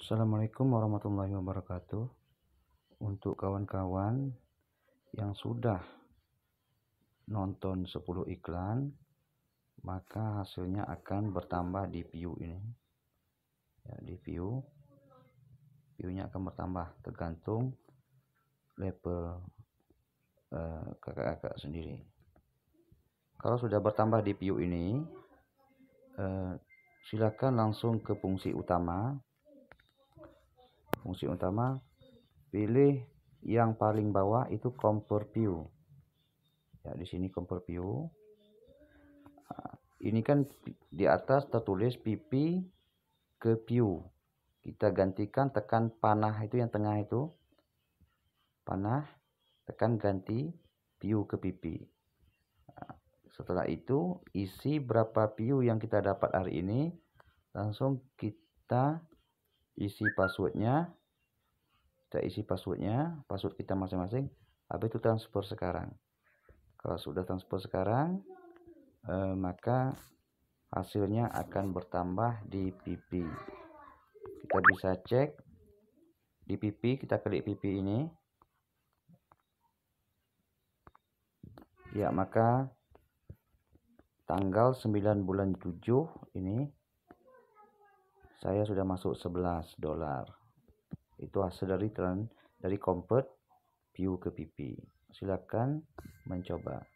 Assalamualaikum warahmatullahi wabarakatuh. Untuk kawan-kawan yang sudah nonton 10 iklan, maka hasilnya akan bertambah di view ini. Ya, di view view-nya akan bertambah tergantung level eh, kakak-kakak uh, sendiri. Kalau sudah bertambah di view ini, uh, silakan langsung ke fungsi utama fungsi utama pilih yang paling bawah itu kompor view ya di sini kompor view ah, ini kan di atas tertulis pipi ke view kita gantikan tekan panah itu yang tengah itu panah tekan ganti view ke pipi ah, setelah itu isi berapa view yang kita dapat hari ini langsung kita isi passwordnya kita isi passwordnya password kita masing-masing habis itu transfer sekarang kalau sudah transfer sekarang eh, maka hasilnya akan bertambah di pp kita bisa cek di pp kita klik pp ini ya maka tanggal 9 bulan 7 ini saya sudah masuk 11 dolar itu hasil dari trend dari convert view ke pipi silakan mencoba